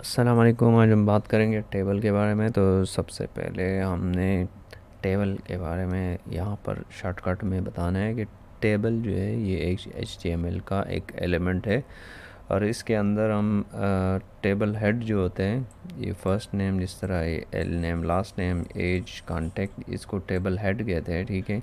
असलकुम आज हम बात करेंगे टेबल के बारे में तो सबसे पहले हमने टेबल के बारे में यहाँ पर शॉर्टकट में बताना है कि टेबल जो है ये एक एच का एक एलिमेंट है और इसके अंदर हम टेबल हेड जो होते हैं ये फर्स्ट नेम जिस तरह ये L name last name age contact इसको टेबल हेड कहते हैं ठीक है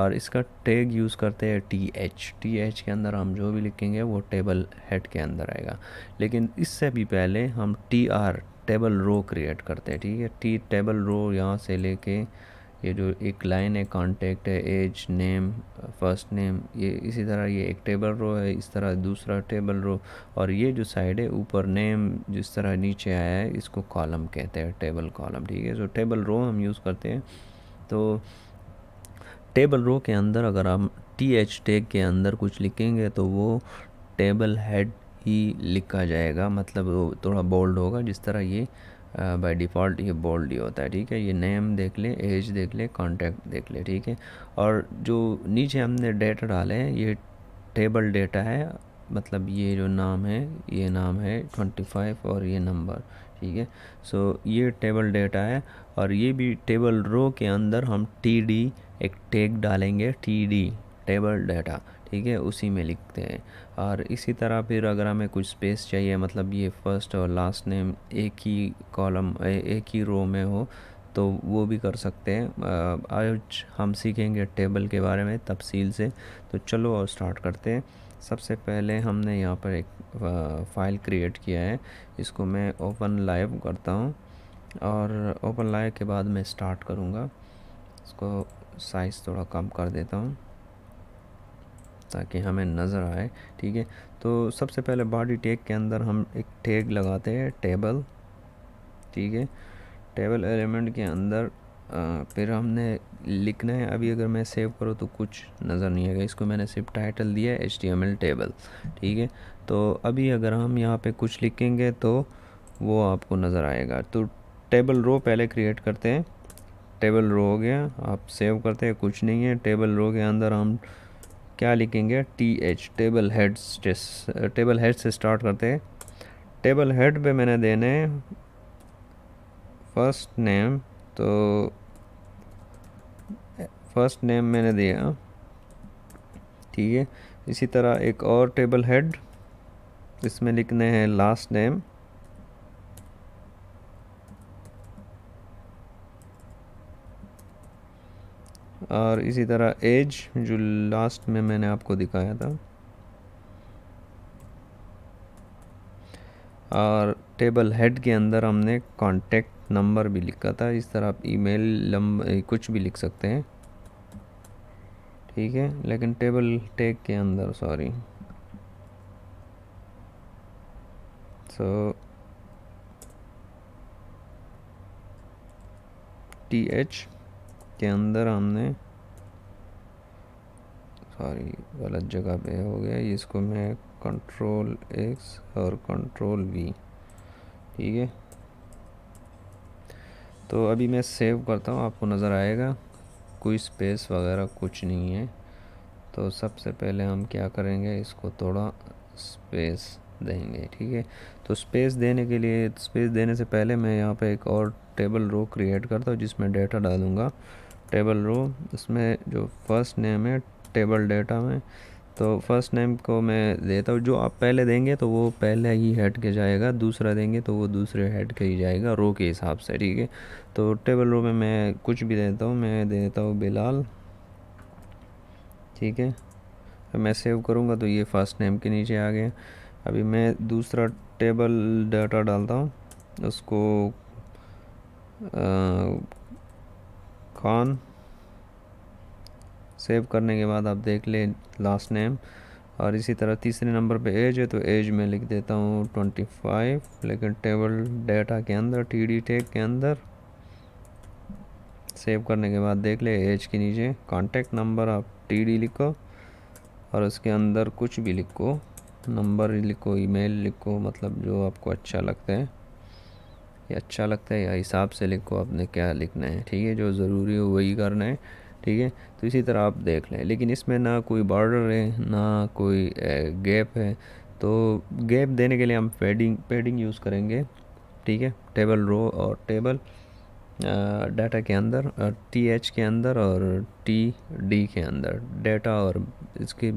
और इसका टैग यूज़ करते हैं टी एच टी एच के अंदर हम जो भी लिखेंगे वो टेबल हेड के अंदर आएगा लेकिन इससे भी पहले हम T R table row create करते हैं ठीक है टी टेबल रो यहाँ से लेके ये जो एक लाइन है कांटेक्ट है एज नेम फर्स्ट नेम ये इसी तरह ये एक टेबल रो है इस तरह दूसरा टेबल रो और ये जो साइड है ऊपर नेम जिस तरह नीचे आया है इसको कॉलम कहते हैं टेबल कॉलम ठीक है सो टेबल रो हम यूज़ करते हैं तो टेबल रो के अंदर अगर हम टी एच टेग के अंदर कुछ लिखेंगे तो वो टेबल हेड ही लिखा जाएगा मतलब वो थोड़ा बोल्ड होगा जिस तरह ये बाय डिफ़ॉल्ट ये बोल्ड ही होता है ठीक है ये नेम देख ले एज देख ले कॉन्टैक्ट देख ले ठीक है और जो नीचे हमने डेटा डाले हैं ये टेबल डेटा है मतलब ये जो नाम है ये नाम है ट्वेंटी फाइव और ये नंबर ठीक है सो ये टेबल डेटा है और ये भी टेबल रो के अंदर हम टी डी एक टेग डालेंगे टी डी टेबल डेटा ठीक है उसी में लिखते हैं और इसी तरह फिर अगर हमें कुछ स्पेस चाहिए मतलब ये फर्स्ट और लास्ट नेम एक ही कॉलम एक ही रो में हो तो वो भी कर सकते हैं आज हम सीखेंगे टेबल के बारे में तफसील से तो चलो और स्टार्ट करते हैं सबसे पहले हमने यहाँ पर एक फ़ाइल क्रिएट किया है इसको मैं ओपन लाइव करता हूँ और ओपन लाइव के बाद मैं स्टार्ट करूँगा इसको साइज़ थोड़ा कम कर देता हूँ ताकि हमें नज़र आए ठीक है तो सबसे पहले बॉडी टैग के अंदर हम एक टैग लगाते हैं टेबल ठीक है टेबल एलिमेंट के अंदर आ, फिर हमने लिखना है अभी अगर मैं सेव करूँ तो कुछ नज़र नहीं आएगा इसको मैंने सिर्फ टाइटल दिया है एच टेबल ठीक है तो अभी अगर हम यहाँ पे कुछ लिखेंगे तो वो आपको नज़र आएगा तो टेबल रो पहले क्रिएट करते हैं टेबल रो हो गया आप सेव करते हैं कुछ नहीं है टेबल रो के अंदर हम क्या लिखेंगे T H table head table head से स्टार्ट करते हैं टेबल हेड पे मैंने देने फर्स्ट नेम तो फर्स्ट नेम मैंने दिया ठीक है इसी तरह एक और टेबल हेड इसमें लिखने हैं लास्ट नेम और इसी तरह एज जो लास्ट में मैंने आपको दिखाया था और टेबल हेड के अंदर हमने कॉन्टेक्ट नंबर भी लिखा था इस तरह आप ईमेल मेल कुछ भी लिख सकते हैं ठीक है लेकिन टेबल टैग के अंदर सॉरी सो टी एच के अंदर हमने सॉरी गलत जगह पे हो गया इसको मैं कंट्रोल एक्स और कंट्रोल वी ठीक है तो अभी मैं सेव करता हूँ आपको नज़र आएगा कोई स्पेस वगैरह कुछ नहीं है तो सबसे पहले हम क्या करेंगे इसको थोड़ा स्पेस देंगे ठीक है तो स्पेस देने के लिए स्पेस देने से पहले मैं यहाँ पे एक और टेबल रो क्रिएट करता हूँ जिसमें डेटा डालूँगा टेबल रो इसमें जो फर्स्ट नेम है टेबल डेटा में तो फर्स्ट नेम को मैं देता हूँ जो आप पहले देंगे तो वो पहले ही हेड के जाएगा दूसरा देंगे तो वो दूसरे हेड के ही जाएगा रो के हिसाब से ठीक है तो टेबल रो में मैं कुछ भी देता हूँ मैं देता हूँ बिलाल ठीक है तो मैं सेव करूँगा तो ये फर्स्ट नेम के नीचे आ गया अभी मैं दूसरा टेबल डाटा डालता हूँ उसको आ, खान सेव करने के बाद आप देख लें लास्ट नेम और इसी तरह तीसरे नंबर पे एज है तो एज में लिख देता हूँ ट्वेंटी फाइव लेकिन टेबल डेटा के अंदर टी डी टेक के अंदर सेव करने के बाद देख ले एज के नीचे कांटेक्ट नंबर आप टी डी लिखो और उसके अंदर कुछ भी लिखो नंबर लिखो ईमेल लिखो मतलब जो आपको अच्छा लगता है ये अच्छा लगता है या हिसाब से लिखो आपने क्या लिखना है ठीक है जो ज़रूरी हो वही करना है ठीक है तो इसी तरह आप देख लें लेकिन इसमें ना कोई बॉर्डर है ना कोई गैप है तो गैप देने के लिए हम पेडिंग पेडिंग यूज़ करेंगे ठीक है टेबल रो और टेबल डाटा के अंदर टी एच के अंदर और टी डी के अंदर डाटा और इसके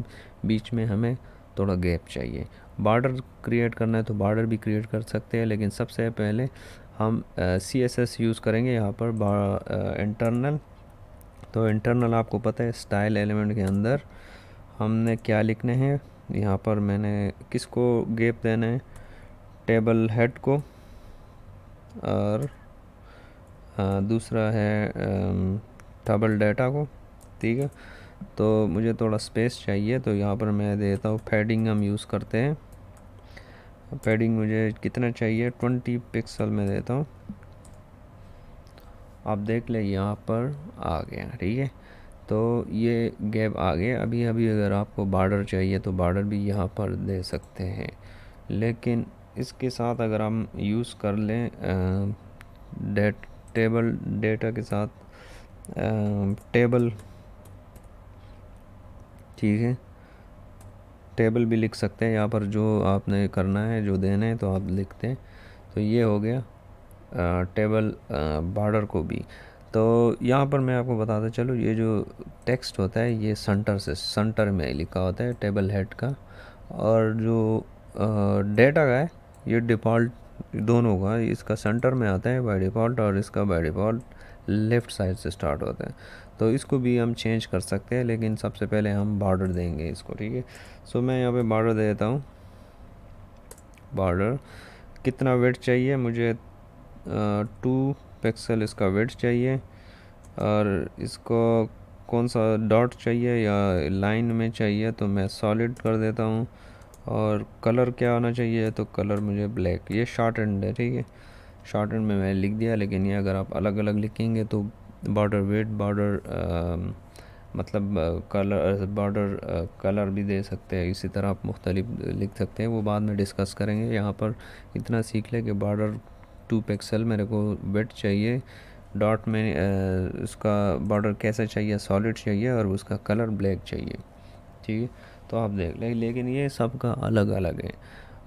बीच में हमें थोड़ा गैप चाहिए बॉर्डर क्रिएट करना है तो बॉर्डर भी क्रिएट कर सकते हैं लेकिन सबसे पहले हम सी एस एस यूज़ करेंगे यहाँ पर इंटरनल तो इंटरनल आपको पता है स्टाइल एलिमेंट के अंदर हमने क्या लिखने हैं यहाँ पर मैंने किसको गेप देना है टेबल हेड को और आ, दूसरा है टेबल डेटा को ठीक है तो मुझे थोड़ा स्पेस चाहिए तो यहाँ पर मैं देता हूँ फैडिंग हम यूज़ करते हैं पैडिंग मुझे कितना चाहिए ट्वेंटी पिक्सल में देता हूँ आप देख ले यहाँ पर आ गया ठीक है तो ये गैप आ गया अभी अभी अगर आपको बार्डर चाहिए तो बार्डर भी यहाँ पर दे सकते हैं लेकिन इसके साथ अगर हम यूज़ कर लें डेट टेबल डेटा के साथ आ, टेबल ठीक है टेबल भी लिख सकते हैं यहाँ पर जो आपने करना है जो देना है तो आप लिखते हैं तो ये हो गया आ, टेबल बॉर्डर को भी तो यहाँ पर मैं आपको बताता चलूँ ये जो टेक्स्ट होता है ये सेंटर से सेंटर में लिखा होता है टेबल हेड का और जो डेटा का है ये डिफ़ॉल्ट दोनों का इसका सेंटर में आता है बाय डिफ़ॉल्ट और इसका बाय डिफ़ॉल्ट लेफ़्ट साइड से स्टार्ट होता है तो इसको भी हम चेंज कर सकते हैं लेकिन सबसे पहले हम बॉर्डर देंगे इसको ठीक है सो मैं यहाँ पे बॉर्डर दे देता हूँ बॉर्डर कितना वेट चाहिए मुझे टू पिक्सल इसका वेट चाहिए और इसको कौन सा डॉट चाहिए या लाइन में चाहिए तो मैं सॉलिड कर देता हूँ और कलर क्या होना चाहिए तो कलर मुझे ब्लैक ये शॉर्ट एंड है ठीक है शॉर्ट में मैंने लिख दिया लेकिन ये अगर आप अलग अलग लिखेंगे तो बॉर्डर वेट बॉर्डर मतलब कलर बॉर्डर कलर भी दे सकते हैं इसी तरह आप मुख्तलिफ लिख सकते हैं वो बाद में डिस्कस करेंगे यहाँ पर इतना सीख लें कि बॉर्डर टू पिक्सल मेरे को वेट चाहिए डॉट में आ, उसका बॉर्डर कैसा चाहिए सॉलिड चाहिए और उसका कलर ब्लैक चाहिए ठीक है तो आप देख लें लेकिन ये सब का अलग अलग है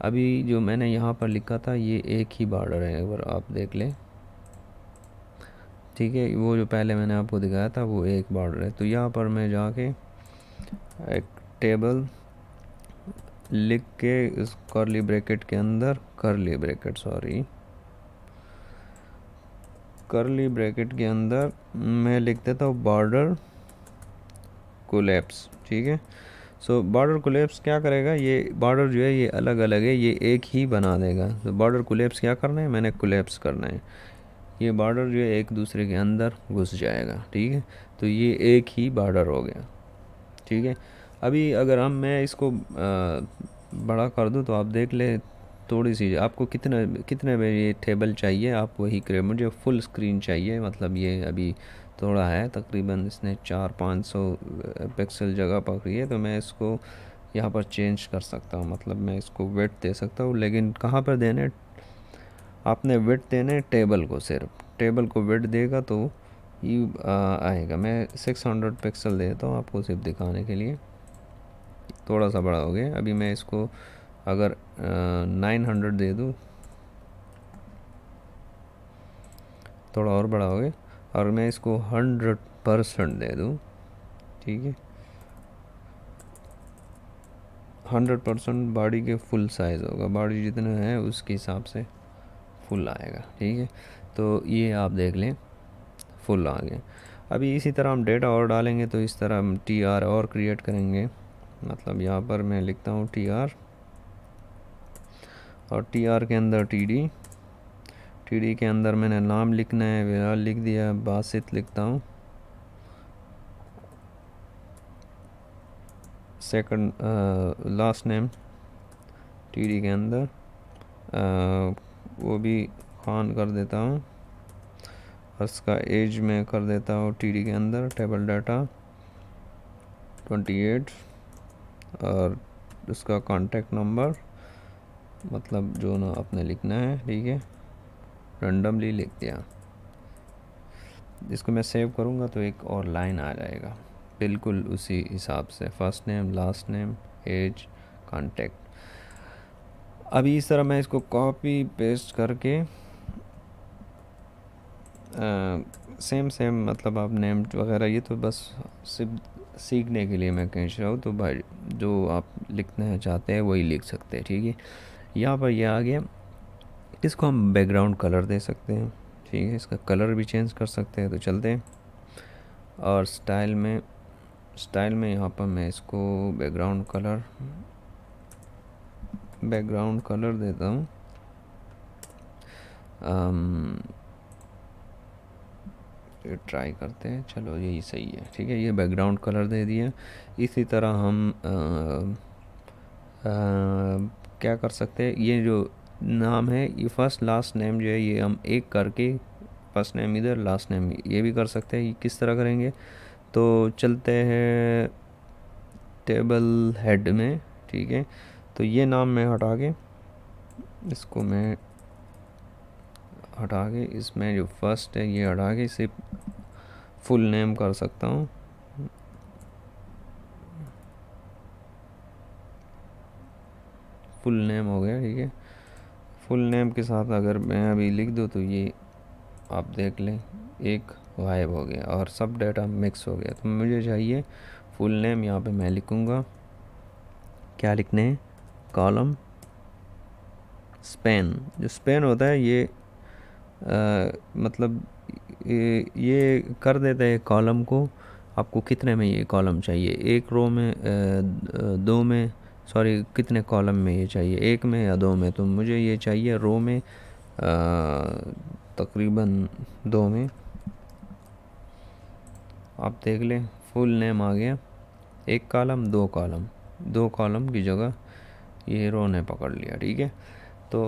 अभी जो मैंने यहाँ पर लिखा था ये एक ही बॉर्डर है अगर आप देख लें ठीक है वो जो पहले मैंने आपको दिखाया था वो एक बॉर्डर है तो यहाँ पर मैं जाके एक टेबल लिख के इस करली ब्रैकेट के अंदर करली ब्रैकेट सॉरी करली ब्रैकेट के अंदर मैं लिख देता हूँ बॉर्डर कोलेप्स ठीक है सो बॉर्डर कोलेप्स क्या करेगा ये बॉर्डर जो है ये अलग अलग है ये एक ही बना देगा तो बॉर्डर कोलेप्स क्या करना है मैंने कोलेप्स करना है ये बॉर्डर जो है एक दूसरे के अंदर घुस जाएगा ठीक है तो ये एक ही बॉर्डर हो गया ठीक है अभी अगर हम मैं इसको बड़ा कर दूँ तो आप देख ले थोड़ी सी आपको कितना कितने में ये टेबल चाहिए आप वही करें मुझे फुल स्क्रीन चाहिए मतलब ये अभी थोड़ा है तकरीबन इसने चार पाँच सौ पिक्सल जगह पकड़ी है तो मैं इसको यहाँ पर चेंज कर सकता हूँ मतलब मैं इसको वेट दे सकता हूँ लेकिन कहाँ पर देने आपने वेट देने टेबल को सिर्फ टेबल को वेट देगा तो ये आएगा मैं 600 पिक्सल देता हूँ आपको सिर्फ दिखाने के लिए थोड़ा सा बड़ा हो गया अभी मैं इसको अगर नाइन हंड्रेड दे दूँ थोड़ा और बड़ा हो गया और मैं इसको हंड्रेड परसेंट दे दूँ ठीक है हंड्रेड परसेंट बॉडी के फुल साइज़ होगा बॉडी जितना है उसके हिसाब से फुल आएगा ठीक है तो ये आप देख लें फुल आ गए अभी इसी तरह हम डेटा और डालेंगे तो इस तरह हम टी आर और क्रिएट करेंगे मतलब यहाँ पर मैं लिखता हूँ टी आर और टी आर के अंदर टी डी टी डी के अंदर मैंने नाम लिखना है विलाल लिख दिया बासित लिखता हूँ second last name T D के अंदर आ, uh, वो भी खान कर देता हूँ उसका एज में कर देता हूँ टी डी के अंदर टेबल डाटा ट्वेंटी एट और उसका कांटेक्ट नंबर मतलब जो ना आपने लिखना है ठीक है रैंडमली लिख दिया इसको मैं सेव करूँगा तो एक और लाइन आ जाएगा बिल्कुल उसी हिसाब से first name last name age contact अभी इस तरह मैं इसको कॉपी पेस्ट करके सेम सेम मतलब आप नेम वगैरह ये तो बस सिर्फ सीखने के लिए मैं कह रहा हूँ तो भाई जो आप लिखना चाहते हैं वही लिख सकते हैं ठीक है यहाँ पर यह आ गया इसको हम बैकग्राउंड कलर दे सकते हैं ठीक है इसका कलर भी चेंज कर सकते हैं तो चलते हैं और स्टाइल में स्टाइल में यहाँ पर मैं इसको बैकग्राउंड कलर बैकग्राउंड कलर देता हूँ ट्राई करते हैं चलो यही सही है ठीक है ये बैकग्राउंड कलर दे दिया इसी तरह हम आ, आ, क्या कर सकते हैं ये जो नाम है ये फर्स्ट लास्ट नेम जो है ये हम एक करके फर्स्ट नेम इधर लास्ट नेम ये भी कर सकते हैं ये किस तरह करेंगे तो चलते हैं टेबल हेड में ठीक है तो ये नाम मैं हटा के इसको मैं हटा के इसमें जो फर्स्ट है ये हटा के इसे फुल नेम कर सकता हूँ फुल नेम हो गया ठीक है फुल नेम के साथ अगर मैं अभी लिख दूँ तो ये आप देख लें एक वाइब हो गया और सब डाटा मिक्स हो गया तो मुझे चाहिए फुल नेम यहाँ पे मैं लिखूँगा क्या लिखने हैं कॉलम स्पेन जो स्पेन होता है ये आ, मतलब ये, कर देता है कॉलम को आपको कितने में ये कॉलम चाहिए एक रो में दो में सॉरी कितने कॉलम में ये चाहिए एक में या दो में तो मुझे ये चाहिए रो में तकरीबन दो में आप देख लें फुल नेम आ गया एक कॉलम दो कॉलम दो कॉलम की जगह ये रो ने पकड़ लिया ठीक है तो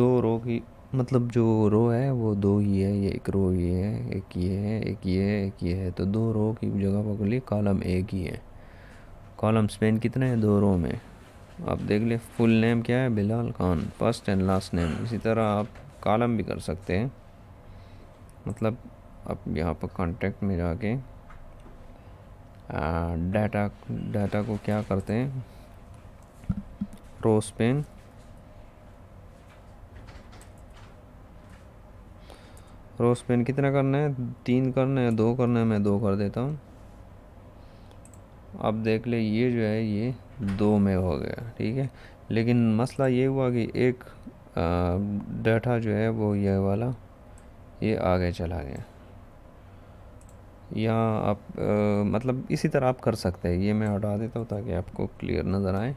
दो रो की मतलब जो रो है वो दो ही है ये एक रो ये है एक ये है एक ये है एक ये है तो दो रो की जगह पकड़ ली कॉलम एक ही है कॉलम स्पेन कितने हैं दो रो में आप देख लें फुल नेम क्या है Bilal Khan first and last name इसी तरह आप कॉलम भी कर सकते हैं मतलब आप यहाँ पर कॉन्टेक्ट में जाके डाटा डाटा को क्या करते हैं रोस पेन रोस पेन कितना करना है तीन करना है दो करना है मैं दो कर देता हूँ आप देख ले ये जो है ये दो में हो गया ठीक है लेकिन मसला ये हुआ कि एक डाटा जो है वो ये वाला ये आगे चला गया या आप आ, मतलब इसी तरह आप कर सकते हैं ये मैं हटा देता हूँ ताकि आपको क्लियर नज़र आए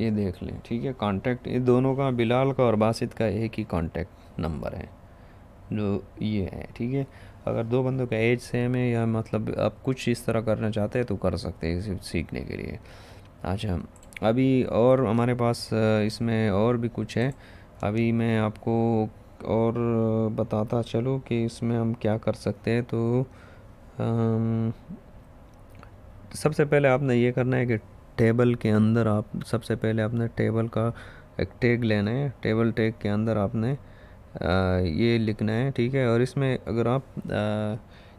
ये देख लें ठीक है कांटेक्ट ये दोनों का बिलाल का और बासित का एक ही कांटेक्ट नंबर है जो ये है ठीक है अगर दो बंदों का एज सेम है या मतलब आप कुछ इस तरह करना चाहते हैं तो कर सकते हैं इसे सीखने के लिए अच्छा अभी और हमारे पास इसमें और भी कुछ है अभी मैं आपको और बताता चलो कि इसमें हम क्या कर सकते हैं तो आम, सबसे पहले आपने ये करना है कि टेबल के अंदर आप सबसे पहले आपने टेबल का एक टैग लेना है टेबल टैग के अंदर आपने ये लिखना है ठीक है और इसमें अगर आप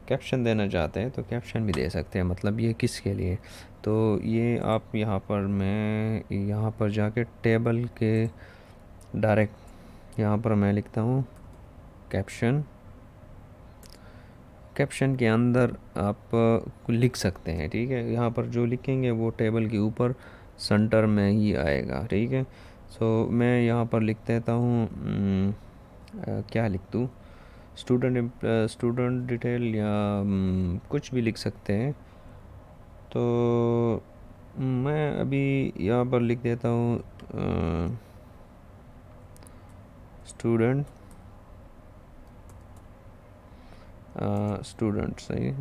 कैप्शन देना चाहते हैं तो कैप्शन भी दे सकते हैं मतलब ये किसके लिए तो ये आप यहाँ पर मैं यहाँ पर जाके टेबल के डायरेक्ट यहाँ पर मैं लिखता हूँ कैप्शन कैप्शन के अंदर आप लिख सकते हैं ठीक है यहाँ पर जो लिखेंगे वो टेबल के ऊपर सेंटर में ही आएगा ठीक है सो मैं यहाँ पर लिख देता हूँ क्या लिख दूँ स्टूडेंट स्टूडेंट डिटेल या कुछ भी लिख सकते हैं तो मैं अभी यहाँ पर लिख देता हूँ स्टूडेंट स्टूडेंट सही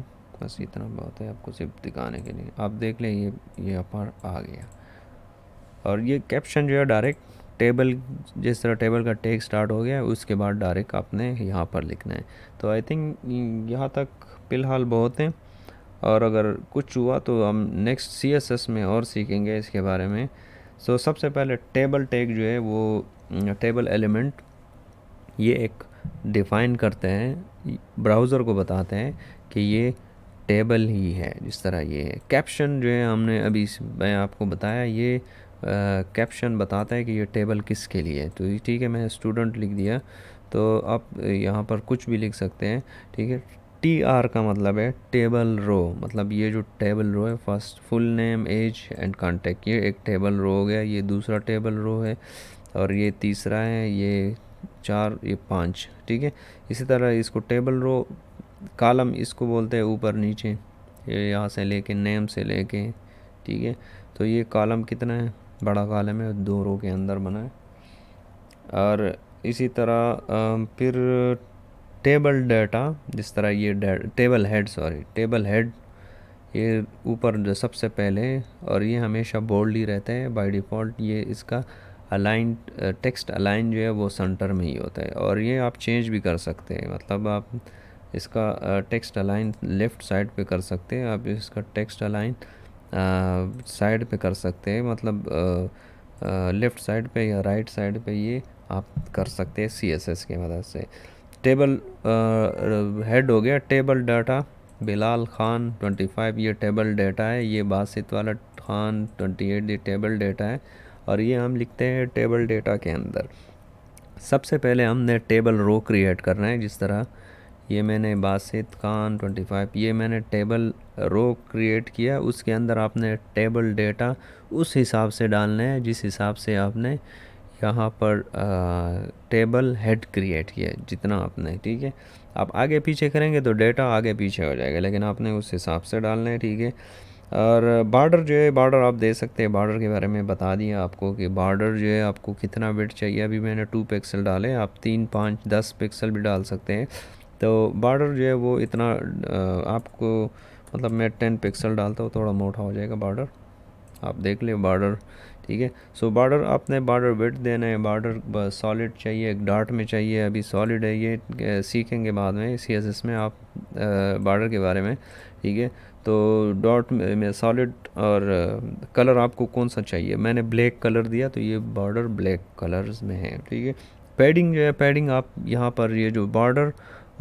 बस इतना बहुत है आपको सिर्फ दिखाने के लिए आप देख लें ये ये यहाँ पर आ गया और ये कैप्शन जो है डायरेक्ट टेबल जिस तरह टेबल का टेक स्टार्ट हो गया उसके बाद डायरेक्ट आपने यहाँ पर लिखना है तो आई थिंक यहाँ तक फ़िलहाल बहुत हैं और अगर कुछ हुआ तो हम नेक्स्ट सी एस एस में और सीखेंगे इसके बारे में सो so, सबसे पहले टेबल टेक जो है वो टेबल एलिमेंट ये एक डिफ़ाइन करते हैं ब्राउज़र को बताते हैं कि ये टेबल ही है जिस तरह ये है कैप्शन जो है हमने अभी मैं आपको बताया ये कैप्शन बताता है कि ये टेबल किसके लिए है तो ठीक है मैं स्टूडेंट लिख दिया तो आप यहाँ पर कुछ भी लिख सकते हैं ठीक है टी आर का मतलब है टेबल रो मतलब ये जो टेबल रो है first full name age and contact ये एक टेबल रो हो गया ये दूसरा टेबल रो है और ये तीसरा है ये चार ये पाँच ठीक है इसी तरह इसको टेबल रो कॉलम इसको बोलते हैं ऊपर नीचे ये यहाँ से लेके नेम से लेके ठीक है तो ये कॉलम कितना है बड़ा काले है दो रो के अंदर बना है और इसी तरह फिर टेबल डाटा जिस तरह ये table head sorry table head ये ऊपर जो सबसे पहले और ये हमेशा बोल्ड ही रहते हैं बाय डिफ़ॉल्ट ये इसका अलाइन टेक्स्ट अलाइन जो है वो सेंटर में ही होता है और ये आप चेंज भी कर सकते हैं मतलब आप इसका टेक्स्ट अलाइन लेफ़्ट साइड पे कर सकते हैं आप इसका टेक्स्ट अलाइन साइड पे कर सकते हैं मतलब लेफ़्ट साइड पे या राइट साइड पे ये आप कर सकते हैं सी एस एस की मदद से टेबल हेड हो गया टेबल डाटा बिलाल खान 25 ये टेबल डाटा है ये बासित वाला खान 28 ये टेबल डाटा है और ये हम लिखते हैं टेबल डाटा के अंदर सबसे पहले हमने टेबल रो क्रिएट करना है जिस तरह ये मैंने बासित खान 25 ये मैंने टेबल रो क्रिएट किया उसके अंदर आपने टेबल डेटा उस हिसाब से डालना है जिस हिसाब से आपने यहाँ पर आ, टेबल हेड क्रिएट किया जितना आपने ठीक है आप आगे पीछे करेंगे तो डेटा आगे पीछे हो जाएगा लेकिन आपने उस हिसाब से डालना है ठीक है और बॉर्डर जो है बॉर्डर आप दे सकते हैं बॉर्डर के बारे में बता दिया आपको कि बॉर्डर जो है आपको कितना बिट चाहिए अभी मैंने टू पिक्सल डाले आप तीन पाँच दस पिक्सल भी डाल सकते हैं तो बॉर्डर जो है वो इतना आपको मतलब मैं टेन पिक्सल डालता हूँ थोड़ा मोटा हो जाएगा बॉर्डर आप देख लें बॉर्डर ठीक है सो बॉर्डर आपने बॉर्डर वेट देना है बॉर्डर सॉलिड चाहिए एक डार्ट में चाहिए अभी सॉलिड है ये सीखेंगे बाद में सी एस एस में आप बॉर्डर के बारे में ठीक है तो डॉट में सॉलिड और कलर आपको कौन सा चाहिए मैंने ब्लैक कलर दिया तो ये बॉर्डर ब्लैक कलर्स में है ठीक है पैडिंग जो है पैडिंग आप यहाँ पर ये जो बॉर्डर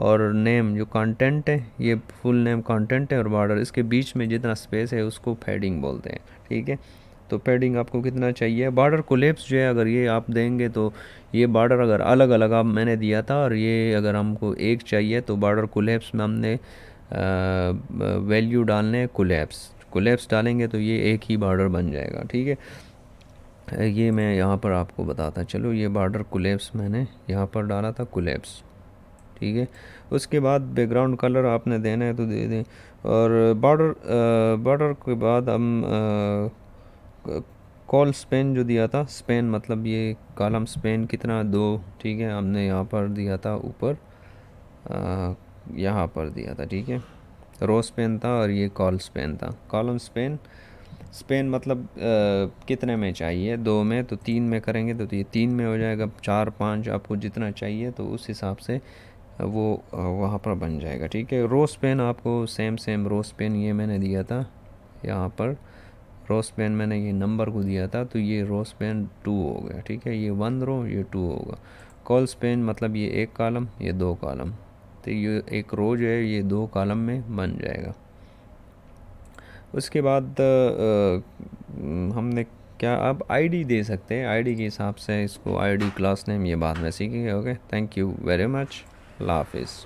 और नेम जो कंटेंट है ये फुल नेम कंटेंट है और बॉर्डर इसके बीच में जितना स्पेस है उसको पैडिंग बोलते हैं ठीक है तो पैडिंग आपको कितना चाहिए बॉर्डर कोलेप्स जो है अगर ये आप देंगे तो ये बॉर्डर अगर अलग अलग आप मैंने दिया था और ये अगर हमको एक चाहिए तो बॉर्डर कोलेप्स में हमने वैल्यू डालने कोलेप्स कोलेप्स डालेंगे तो ये एक ही बॉर्डर बन जाएगा ठीक है ये मैं यहाँ पर आपको बताता चलो ये बॉर्डर कोलेप्स मैंने यहाँ पर डाला था कोलेप्स ठीक है उसके बाद बैकग्राउंड कलर आपने देना है तो दे दें और बॉर्डर बॉर्डर के बाद हम कॉल स्पेन जो दिया था स्पेन मतलब ये कॉलम स्पेन कितना दो ठीक है हमने यहाँ पर दिया था ऊपर यहाँ पर दिया था ठीक है रो स्पेन था और ये कॉल स्पेन था कॉलम स्पेन स्पेन मतलब आ, कितने में चाहिए दो में तो तीन में करेंगे तो ये तीन में हो जाएगा चार पाँच आपको जितना चाहिए तो उस हिसाब से वो वहाँ पर बन जाएगा ठीक है रोस पेन आपको सेम सेम रोस पेन ये मैंने दिया था यहाँ पर रोस पेन मैंने ये नंबर को दिया था तो ये रोस पेन टू हो गया ठीक है ये वन रो ये टू होगा कॉल्स पेन मतलब ये एक कॉलम ये दो कॉलम तो ये एक रो जो है ये दो कॉलम में बन जाएगा उसके बाद आ, हमने क्या आप आईडी दे सकते हैं आईडी के हिसाब से इसको आईडी क्लास नेम ये बाद में सीखेंगे okay thank you very much Love is.